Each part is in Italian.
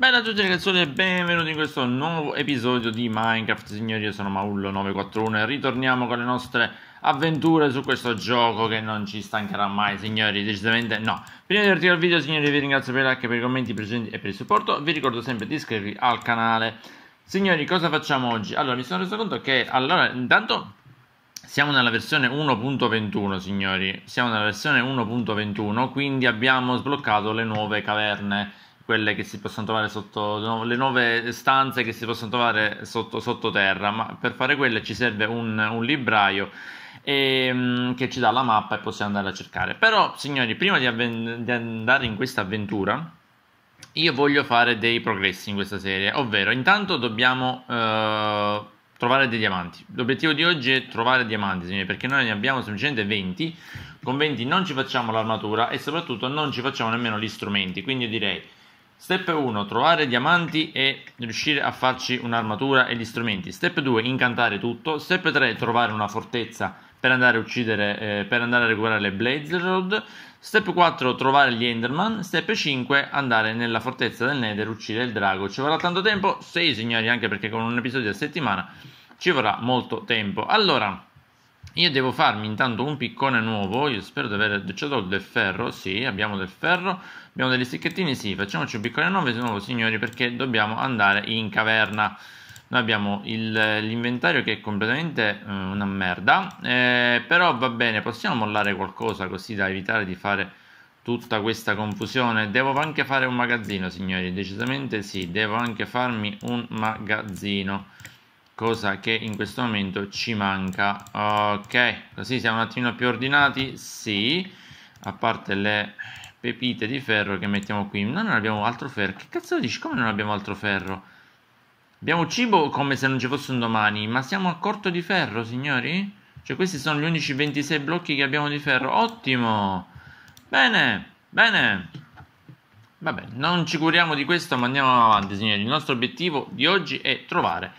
Bella a tutti ragazzi e benvenuti in questo nuovo episodio di Minecraft Signori io sono Maullo941 e ritorniamo con le nostre avventure su questo gioco che non ci stancherà mai signori decisamente no Prima di partire il video signori vi ringrazio per i like, per i commenti presenti e per il supporto Vi ricordo sempre di iscrivervi al canale Signori cosa facciamo oggi? Allora mi sono reso conto che allora intanto siamo nella versione 1.21 signori Siamo nella versione 1.21 quindi abbiamo sbloccato le nuove caverne quelle che si possono trovare sotto no, le nuove stanze che si possono trovare sotto, terra, ma per fare quelle ci serve un, un libraio e, ehm, che ci dà la mappa e possiamo andare a cercare. Però, signori, prima di, avven- di andare in questa avventura, io voglio fare dei progressi in questa serie, ovvero intanto dobbiamo eh, trovare dei diamanti. L'obiettivo di oggi è trovare diamanti, signori, perché noi ne abbiamo semplicemente 20, con 20 non ci facciamo l'armatura e soprattutto non ci facciamo nemmeno gli strumenti, quindi direi Step 1, trovare diamanti e riuscire a farci un'armatura e gli strumenti. Step 2, incantare tutto. Step 3, trovare una fortezza per andare a uccidere, eh, per andare a recuperare le Blazerod. Step 4, trovare gli Enderman. Step 5, andare nella fortezza del Nether, e uccidere il drago. Ci vorrà tanto tempo? Sì, signori, anche perché con un episodio a settimana ci vorrà molto tempo. Allora io devo farmi intanto un piccone nuovo io spero di avere c'è del ferro sì abbiamo del ferro abbiamo degli sticchettini sì facciamoci un piccone nuovo signori perché dobbiamo andare in caverna noi abbiamo l'inventario che è completamente eh, una merda eh, però va bene possiamo mollare qualcosa così da evitare di fare tutta questa confusione devo anche fare un magazzino signori decisamente sì devo anche farmi un magazzino cosa che in questo momento ci manca ok così siamo un attimino più ordinati sì a parte le pepite di ferro che mettiamo qui no, non abbiamo altro ferro che cazzo dici come non abbiamo altro ferro abbiamo cibo come se non ci fosse un domani ma siamo a corto di ferro signori cioè questi sono gli unici 26 blocchi che abbiamo di ferro ottimo bene bene Vabbè, non ci curiamo di questo, ma andiamo avanti, signori. Il nostro obiettivo di oggi è trovare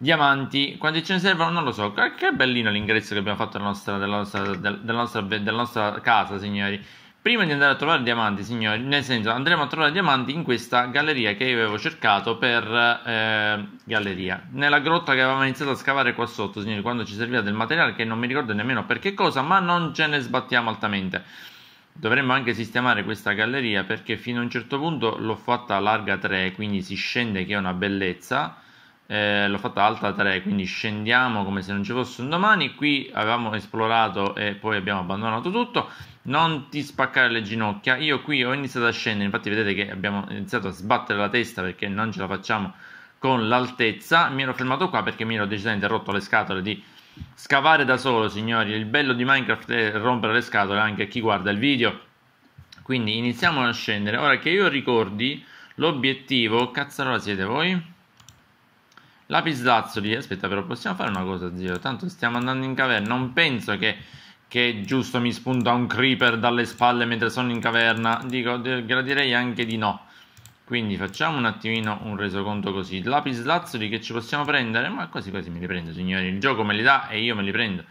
Diamanti, quanti ce ne servono? Non lo so. Che bellino l'ingresso che abbiamo fatto della nostra, della nostra, della nostra, della nostra casa, signori. Prima di andare a trovare diamanti, signori, nel senso andremo a trovare diamanti in questa galleria che io avevo cercato per eh, galleria. Nella grotta che avevamo iniziato a scavare qua sotto, signori, quando ci serviva del materiale che non mi ricordo nemmeno per che cosa, ma non ce ne sbattiamo altamente. Dovremmo anche sistemare questa galleria perché fino a un certo punto l'ho fatta a larga 3, quindi si scende che è una bellezza eh, l'ho fatta alta 3 quindi scendiamo come se non ci fosse un domani qui avevamo esplorato e poi abbiamo abbandonato tutto non ti spaccare le ginocchia io qui ho iniziato a scendere infatti vedete che abbiamo iniziato a sbattere la testa perché non ce la facciamo con l'altezza mi ero fermato qua perché mi ero decisamente rotto le scatole di scavare da solo signori il bello di Minecraft è rompere le scatole anche a chi guarda il video quindi iniziamo a scendere ora che io ricordi l'obiettivo cazzarola siete voi? Lapislazzoli, aspetta però possiamo fare una cosa zio, tanto stiamo andando in caverna, non penso che, che giusto mi spunta un creeper dalle spalle mentre sono in caverna, dico gradirei anche di no. Quindi facciamo un attimino un resoconto così, lapislazzoli che ci possiamo prendere, ma quasi quasi me li prendo signori, il gioco me li dà e io me li prendo.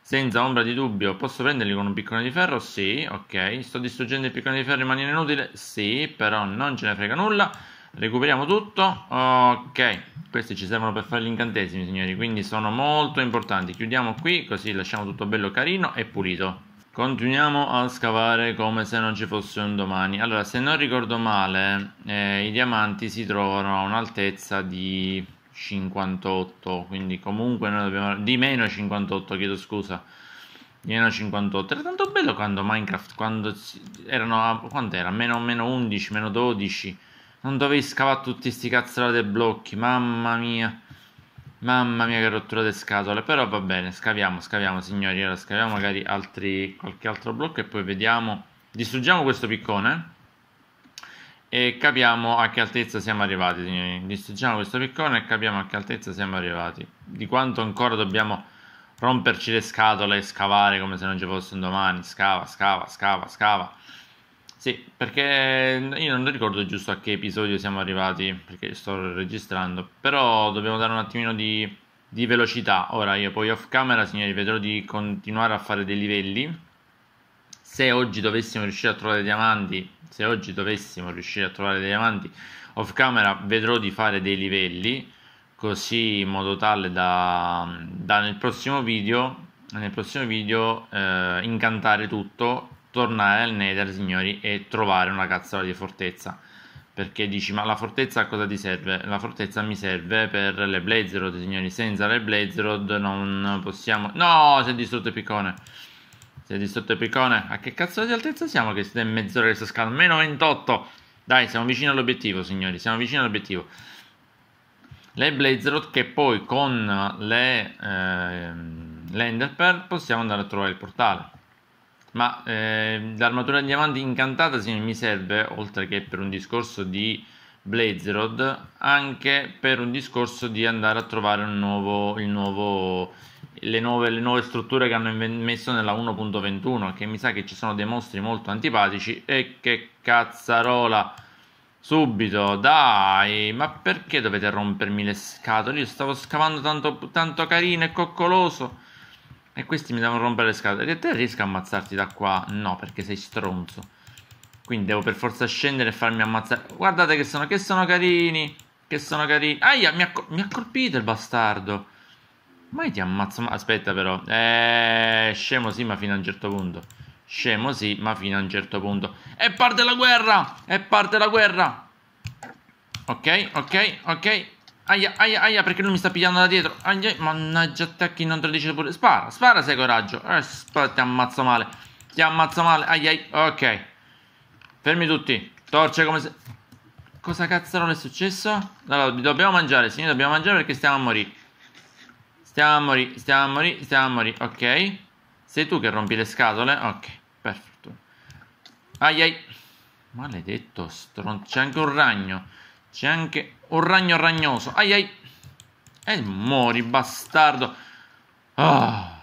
Senza ombra di dubbio, posso prenderli con un piccone di ferro? Sì, ok. Sto distruggendo il piccone di ferro in maniera inutile? Sì, però non ce ne frega nulla recuperiamo tutto ok questi ci servono per fare gli incantesimi signori quindi sono molto importanti chiudiamo qui così lasciamo tutto bello carino e pulito continuiamo a scavare come se non ci fosse un domani allora se non ricordo male eh, i diamanti si trovano a un'altezza di 58 quindi comunque noi dobbiamo di meno 58 chiedo scusa di meno 58 era tanto bello quando minecraft quando erano a... quant'era meno, meno 11 meno 12 non dovevi scavare tutti sti cazzola dei blocchi, mamma mia. Mamma mia che rottura di scatole, però va bene, scaviamo, scaviamo signori, ora scaviamo magari altri, qualche altro blocco e poi vediamo, distruggiamo questo piccone e capiamo a che altezza siamo arrivati signori, distruggiamo questo piccone e capiamo a che altezza siamo arrivati, di quanto ancora dobbiamo romperci le scatole e scavare come se non ci fosse un domani, scava, scava, scava, scava. Sì, perché io non ricordo giusto a che episodio siamo arrivati, perché sto registrando, però dobbiamo dare un attimino di, di velocità. Ora io poi off camera, signori, vedrò di continuare a fare dei livelli. Se oggi dovessimo riuscire a trovare diamanti, se oggi dovessimo riuscire a trovare dei diamanti, off camera vedrò di fare dei livelli, così in modo tale da, da nel prossimo video, nel prossimo video eh, incantare tutto tornare al Nether, signori, e trovare una cazzola di fortezza. Perché dici, ma la fortezza a cosa ti serve? La fortezza mi serve per le Blazerod, signori. Senza le Blazerod non possiamo... No, si è distrutto il piccone. Si è distrutto il piccone. A che cazzo di altezza siamo che siete in mezz'ora che sto scalando? Meno 28. Dai, siamo vicini all'obiettivo, signori. Siamo vicini all'obiettivo. Le Blazerod che poi con le... Eh, l'Enderpearl possiamo andare a trovare il portale. Ma eh, l'armatura in diamante incantata signori, mi serve, oltre che per un discorso di Blazerod, anche per un discorso di andare a trovare nuovo, nuovo, le, nuove, le, nuove, strutture che hanno messo nella 1.21, che mi sa che ci sono dei mostri molto antipatici e che cazzarola! Subito, dai, ma perché dovete rompermi le scatole? Io stavo scavando tanto, tanto carino e coccoloso. E questi mi devono rompere le scatole. E te riesco a ammazzarti da qua? No, perché sei stronzo. Quindi devo per forza scendere e farmi ammazzare. Guardate che sono, che sono carini. Che sono carini. Aia, mi ha, mi ha colpito il bastardo. Mai ti ammazzo. Aspetta però. Eh, scemo sì, ma fino a un certo punto. Scemo sì, ma fino a un certo punto. E parte la guerra! E parte la guerra! Ok, ok, ok. Aia, aia, aia, perché lui mi sta pigliando da dietro. Aia, mannaggia attacchi non te lo dice pure. Spara, spara sei coraggio. Eh, spara, ti ammazzo male. Ti ammazzo male. Aia, aia. ok. Fermi tutti. Torce come se... Cosa cazzarola è successo? Allora, dobbiamo mangiare, signori, dobbiamo mangiare perché stiamo a morire. Stiamo a morire, stiamo a morire, stiamo a morire. Ok. Sei tu che rompi le scatole? Ok, perfetto. Aia, aia. Maledetto stronzo. C'è anche un ragno. C'è anche... Un ragno ragnoso. Ai ai. E mori, bastardo. Oh.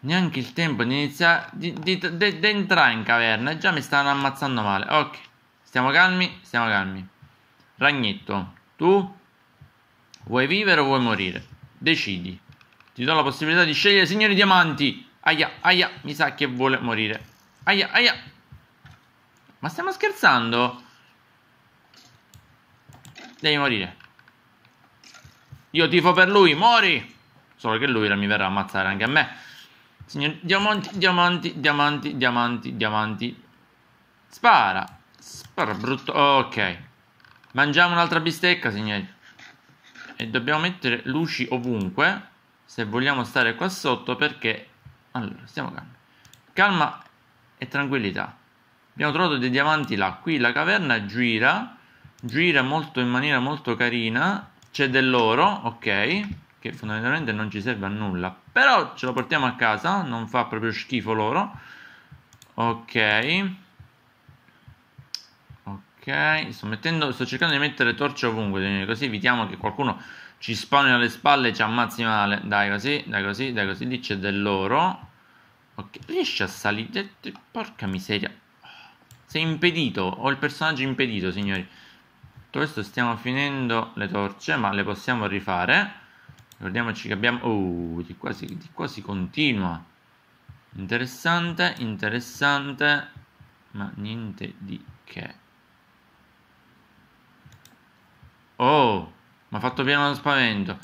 Neanche il tempo di iniziare. Di, di, di, di entrare in caverna. già mi stanno ammazzando male. Ok. Stiamo calmi, stiamo calmi. Ragnetto, tu vuoi vivere o vuoi morire? Decidi. Ti do la possibilità di scegliere, signori diamanti. Aia, aia, mi sa che vuole morire. Aia, aia. Ma stiamo scherzando? Devi morire. Io tifo per lui, mori! Solo che lui mi verrà a ammazzare anche a me. Signor, diamanti, diamanti, diamanti, diamanti, diamanti. Spara. Spara, brutto. Ok. Mangiamo un'altra bistecca, signori. E dobbiamo mettere luci ovunque. Se vogliamo stare qua sotto, perché... Allora, stiamo calmi. Calma e tranquillità. Abbiamo trovato dei diamanti là. Qui la caverna gira gira molto in maniera molto carina c'è dell'oro ok che fondamentalmente non ci serve a nulla però ce lo portiamo a casa non fa proprio schifo l'oro ok ok sto, mettendo, sto cercando di mettere torce ovunque così evitiamo che qualcuno ci spawni alle spalle e ci ammazzi male dai così dai così dai così lì c'è dell'oro ok riesce a salire porca miseria sei impedito ho il personaggio impedito signori tutto questo stiamo finendo le torce, ma le possiamo rifare. Ricordiamoci che abbiamo... Oh, di qua si, di qua si continua. Interessante, interessante, ma niente di che. Oh, mi ha fatto pieno lo spavento.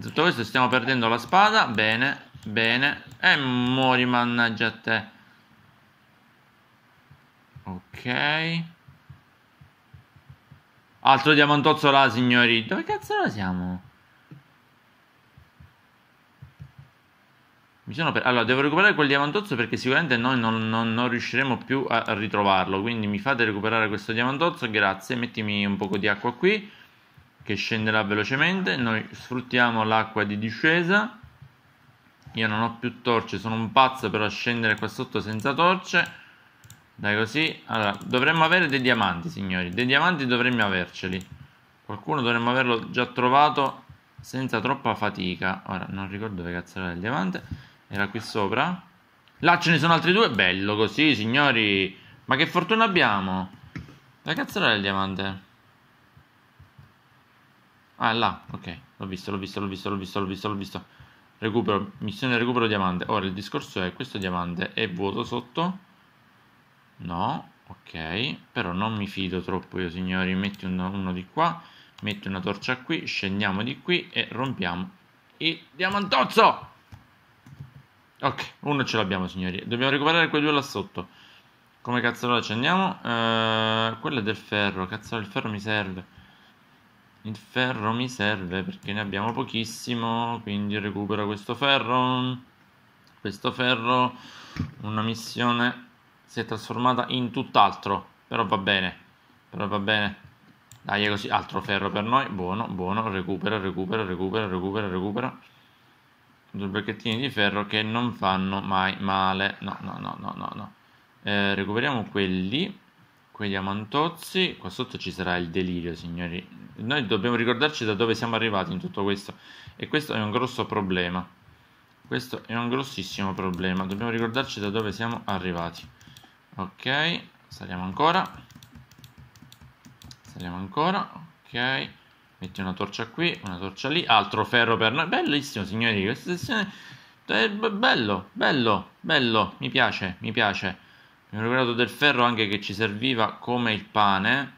Tutto questo stiamo perdendo la spada, bene, bene. E muori mannaggia a te. Ok. Altro diamantozzo là, signori. Dove cazzo la siamo? Per... Allora, devo recuperare quel diamantozzo perché sicuramente noi non, non, non, riusciremo più a ritrovarlo. Quindi mi fate recuperare questo diamantozzo, grazie. Mettimi un po' di acqua qui, che scenderà velocemente. Noi sfruttiamo l'acqua di discesa. Io non ho più torce, sono un pazzo per scendere qua sotto senza torce. Dai così. Allora, dovremmo avere dei diamanti, signori. Dei diamanti dovremmo averceli. Qualcuno dovremmo averlo già trovato senza troppa fatica. Ora, non ricordo dove cazzo era il diamante. Era qui sopra. Là ce ne sono altri due. Bello così, signori. Ma che fortuna abbiamo. Dove cazzo era il diamante? Ah, là. Ok. L'ho visto, l'ho visto, l'ho visto, l'ho visto, l'ho visto, l'ho visto. Recupero, missione recupero diamante. Ora, il discorso è questo diamante è vuoto sotto no ok però non mi fido troppo io signori metti uno, uno di qua metti una torcia qui scendiamo di qui e rompiamo il diamantozzo ok uno ce l'abbiamo signori dobbiamo recuperare quei due là sotto come cazzo lo accendiamo uh, eh, quello è del ferro cazzo il ferro mi serve il ferro mi serve perché ne abbiamo pochissimo quindi recupero questo ferro questo ferro una missione si è trasformata in tutt'altro, però va bene, però va bene. Dai, è così, altro ferro per noi, buono, buono, recupera, recupera, recupera, recupera, recupera. Due becchettini di ferro che non fanno mai male, no, no, no, no, no, no. Eh, recuperiamo quelli, quegli amantozzi, qua sotto ci sarà il delirio, signori. Noi dobbiamo ricordarci da dove siamo arrivati in tutto questo e questo è un grosso problema. Questo è un grossissimo problema, dobbiamo ricordarci da dove siamo arrivati ok saliamo ancora saliamo ancora ok metti una torcia qui una torcia lì altro ferro per noi bellissimo signori questa sessione è bello bello bello mi piace mi piace mi ho ricordato del ferro anche che ci serviva come il pane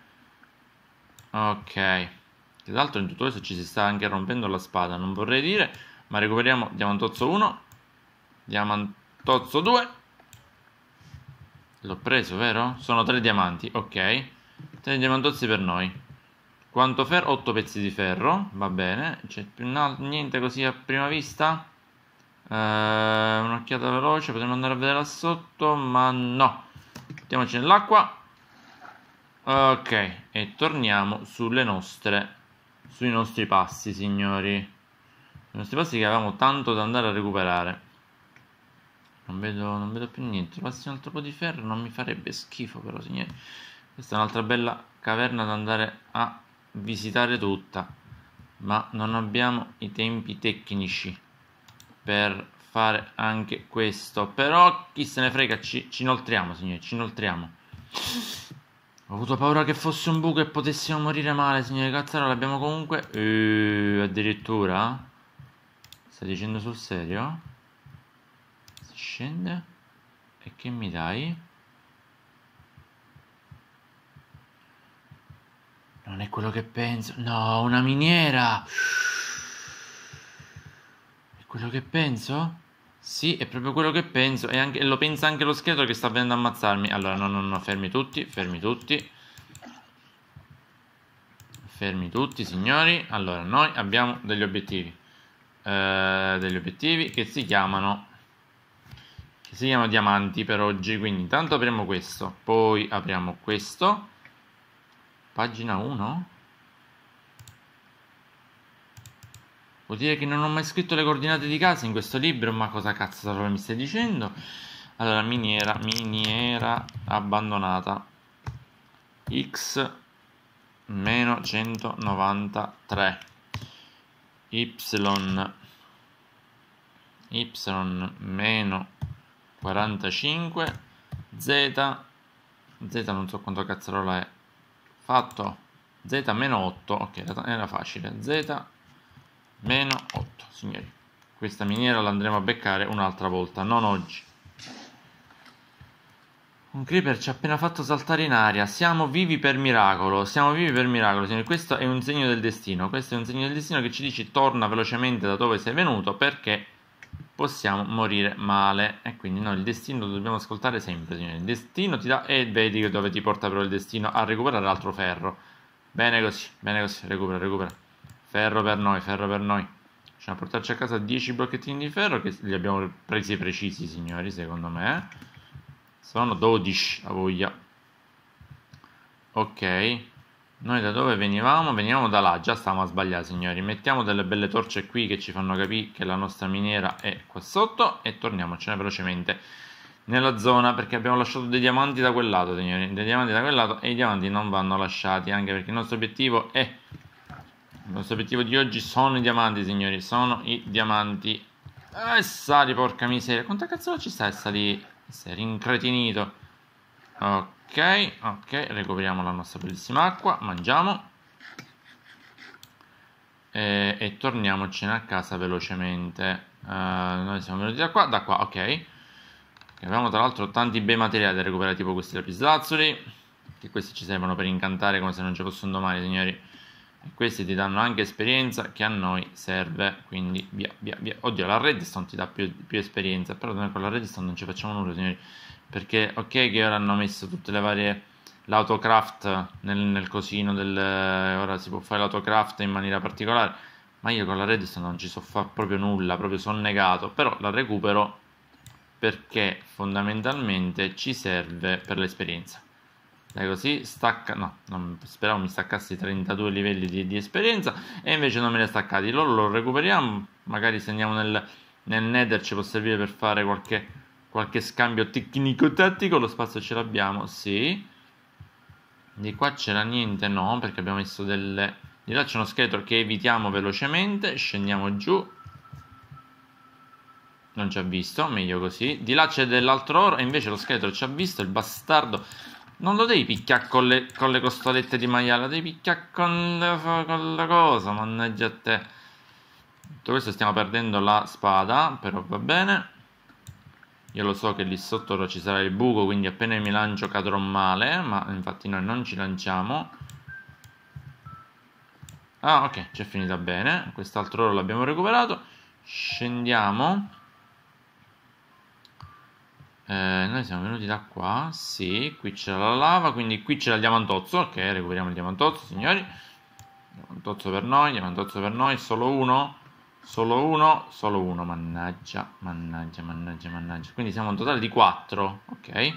ok tra l'altro in tutto questo ci si sta anche rompendo la spada non vorrei dire ma recuperiamo diamantozzo 1 diamantozzo 2 L'ho preso, vero? Sono tre diamanti, ok. Tre diamantozzi per noi. Quanto ferro? Otto pezzi di ferro, va bene. C'è no, niente così a prima vista. Eh, un'occhiata veloce, potremmo andare a vedere là sotto, ma no. Mettiamoci nell'acqua. Ok, e torniamo sulle nostre, sui nostri passi, signori. I nostri passi che avevamo tanto da andare a recuperare non vedo, non vedo più niente. Trovassi un altro po' di ferro non mi farebbe schifo, però, signori. Questa è un'altra bella caverna da andare a visitare tutta. Ma non abbiamo i tempi tecnici per fare anche questo. Però chi se ne frega, ci, ci inoltriamo, signori, ci inoltriamo. Ho avuto paura che fosse un buco e potessimo morire male, signori. Cazzaro, l'abbiamo comunque... E... Eh, addirittura? Stai dicendo sul serio? Action. E che mi dai? Non è quello che penso. No, una miniera. È quello che penso? Sì, è proprio quello che penso. E, anche, lo pensa anche lo scheletro che sta venendo a ammazzarmi. Allora, no, no, no, fermi tutti, fermi tutti. Fermi tutti, signori. Allora, noi abbiamo degli obiettivi. Eh, degli obiettivi che si chiamano che si chiamano diamanti per oggi, quindi intanto apriamo questo, poi apriamo questo, pagina 1, vuol dire che non ho mai scritto le coordinate di casa in questo libro, ma cosa cazzo mi stai dicendo? Allora, miniera, miniera abbandonata, x meno 193, y y meno 45 z z non so quanto cazzarola è fatto z meno 8 ok era facile z meno 8 signori questa miniera l'andremo a beccare un'altra volta non oggi un creeper ci ha appena fatto saltare in aria siamo vivi per miracolo siamo vivi per miracolo signori questo è un segno del destino questo è un segno del destino che ci dice torna velocemente da dove sei venuto perché possiamo morire male e quindi noi il destino lo dobbiamo ascoltare sempre signori. il destino ti dà e vedi dove ti porta però il destino a recuperare altro ferro bene così bene così recupera recupera ferro per noi ferro per noi Facciamo portarci a casa 10 blocchettini di ferro che li abbiamo presi precisi signori secondo me sono 12 a voglia ok noi da dove venivamo? Venivamo da là, già stavamo a sbagliare signori. Mettiamo delle belle torce qui che ci fanno capire che la nostra miniera è qua sotto e torniamocene velocemente nella zona perché abbiamo lasciato dei diamanti da quel lato signori, dei diamanti da quel lato e i diamanti non vanno lasciati anche perché il nostro obiettivo è il nostro obiettivo di oggi sono i diamanti signori, sono i diamanti. E eh, sali porca miseria, quanta cazzo ci sta essa lì? Sei rincretinito. Ok ok ok recuperiamo la nostra bellissima acqua mangiamo e, e torniamocene a casa velocemente uh, noi siamo venuti da qua da qua ok, abbiamo tra l'altro tanti bei materiali da recuperare tipo questi lapislazzoli che questi ci servono per incantare come se non ci fossero domani signori e questi ti danno anche esperienza che a noi serve quindi via via via oddio la redstone ti dà più, più esperienza però noi con la redstone non ci facciamo nulla signori perché ok che ora hanno messo tutte le varie l'autocraft nel, nel cosino del eh, ora si può fare l'autocraft in maniera particolare ma io con la redstone non ci so fare proprio nulla proprio sono negato però la recupero perché fondamentalmente ci serve per l'esperienza dai così stacca no, non, speravo mi staccassi 32 livelli di, di, esperienza e invece non me li ha staccati loro lo recuperiamo magari se andiamo nel, nel nether ci può servire per fare qualche qualche scambio tecnico-tattico, lo spazio ce l'abbiamo, sì. Di qua c'era niente, no, perché abbiamo messo delle... Di là c'è uno scheletro che evitiamo velocemente, scendiamo giù. Non ci ha visto, meglio così. Di là c'è dell'altro oro, e invece lo scheletro ci ha visto, il bastardo. Non lo devi picchiare con le, con le costolette di maiale, lo devi picchiare con, con la cosa, mannaggia a te. Tutto questo stiamo perdendo la spada, però va bene. Io lo so che lì sotto ci sarà il buco, quindi appena mi lancio cadrò male, ma infatti noi non ci lanciamo. Ah, ok, ci è finita bene. Quest'altro oro l'abbiamo recuperato. Scendiamo. Eh, noi siamo venuti da qua, sì, qui c'è la lava, quindi qui c'è il diamantozzo. Ok, recuperiamo il diamantozzo, signori. Diamantozzo per noi, diamantozzo per noi, solo uno. Solo uno, solo uno, mannaggia, mannaggia, mannaggia, mannaggia. Quindi siamo un totale di 4, ok.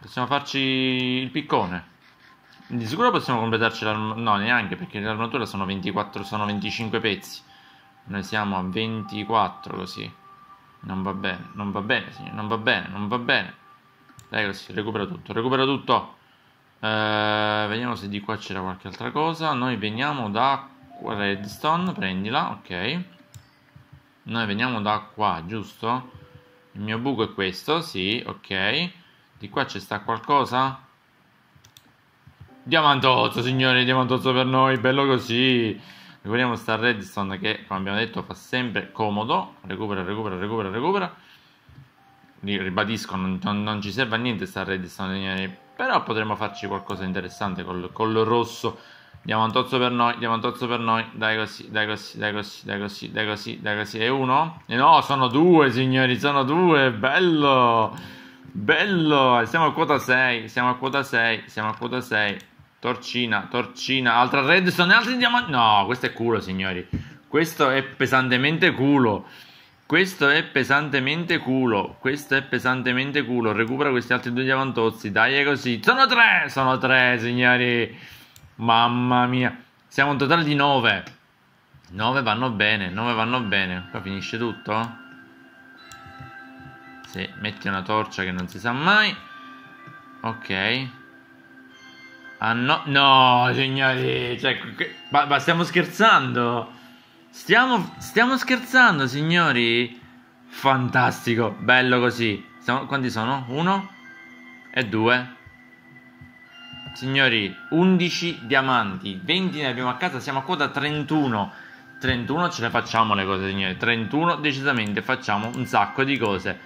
Possiamo farci il piccone. Di sicuro possiamo completarci l'armatura. No, neanche, perché l'armatura sono 24, sono 25 pezzi. Noi siamo a 24 così. Non va bene, non va bene, signore, non va bene, non va bene. Dai, così, recupera tutto, recupera tutto. Eh, vediamo se di qua c'era qualche altra cosa. Noi veniamo da redstone, prendila, ok. Noi veniamo da qua, giusto? Il mio buco è questo, sì, ok. Di qua c'è sta qualcosa? Diamantozzo, signori, diamantozzo per noi, bello così. Recuperiamo sta redstone che, come abbiamo detto, fa sempre comodo. Recupera, recupera, recupera, recupera. Ribadisco, non, non ci serve a niente sta redstone, signori. Però potremmo farci qualcosa di interessante col, col rosso Diamo un tozzo per noi, diamo un tozzo per noi. Dai così, dai così, dai così, dai così, dai così, dai così. E uno? E no, sono due, signori, sono due. Bello! Bello! Siamo a quota 6, siamo a quota 6, siamo a quota 6. Torcina, torcina, altra redstone e altri diamanti. No, questo è culo, signori. Questo è pesantemente culo. Questo è pesantemente culo. Questo è pesantemente culo. Recupera questi altri due diamantozzi. Dai, è così. Sono tre, sono tre, signori. Mamma mia. Siamo un totale di 9. 9 vanno bene, 9 vanno bene. Qua finisce tutto? Sì, metti una torcia che non si sa mai. Ok. Ah no, no signori, cioè, ma, ma, stiamo scherzando. Stiamo, stiamo scherzando, signori. Fantastico, bello così. Siamo, quanti sono? Uno e due. Signori, 11 diamanti, 20 ne abbiamo a casa, siamo a quota 31. 31 ce ne facciamo le cose, signori. 31 decisamente facciamo un sacco di cose.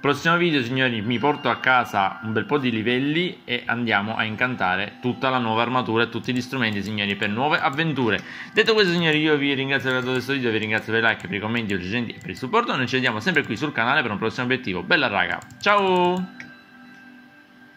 Prossimo video, signori, mi porto a casa un bel po' di livelli e andiamo a incantare tutta la nuova armatura e tutti gli strumenti, signori, per nuove avventure. Detto questo, signori, io vi ringrazio per aver questo video, vi ringrazio per i like, per i commenti, per i il supporto. Noi ci vediamo sempre qui sul canale per un prossimo obiettivo. Bella raga, ciao!